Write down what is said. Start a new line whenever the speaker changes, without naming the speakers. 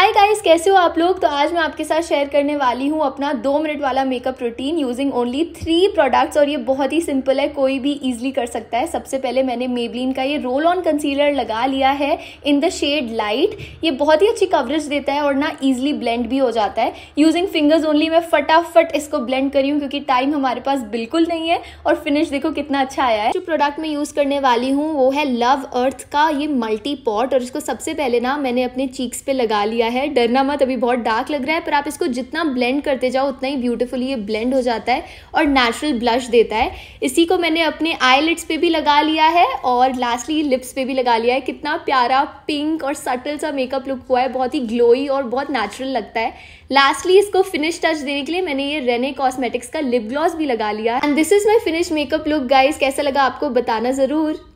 hi guys कैसे हो आप लोग तो आज मैं आपके साथ शेयर करने वाली हूँ अपना दो मिनट वाला makeup routine using only three products और ये बहुत ही सिंपल है कोई भी इजीली कर सकता है सबसे पहले मैंने मेबलिन का ये रोल ऑन कंसीलर लगा लिया है इन द शेड लाइट ये बहुत ही अच्छी कवरेज देता है और ना ईजिली ब्लेंड भी हो जाता है यूजिंग फिंगर्स ओनली मैं फटाफट इसको ब्लेंड करी हूँ क्योंकि टाइम हमारे पास बिल्कुल नहीं है और फिनिश देखो कितना अच्छा आया है जो प्रोडक्ट मैं यूज़ करने वाली हूँ वो है लव अर्थ का ये मल्टी पॉट और इसको सबसे पहले ना मैंने अपने चीक्स पे लगा लिया है डरना मत अभी बहुत डार्क लग रहा है पर आप इसको जितना ब्लेंड करते जाओ उतना ही ब्यूटीफुली ये ब्लेंड हो जाता है और नेचुरल ब्लश देता है इसी को मैंने अपने आईलिट्स पे भी लगा लिया है और लास्टली लिप्स पे भी लगा लिया है कितना प्यारा पिंक और सटल सा मेकअप लुक हुआ है बहुत ही ग्लोई और बहुत नेचुरल लगता है लास्टली इसको फिनिश टच देने के लिए मैंने ये रेने कॉस्मेटिक्स का लिप ग्लॉस भी लगा लिया and this is my finish makeup look guys कैसा लगा आपको बताना ज़रूर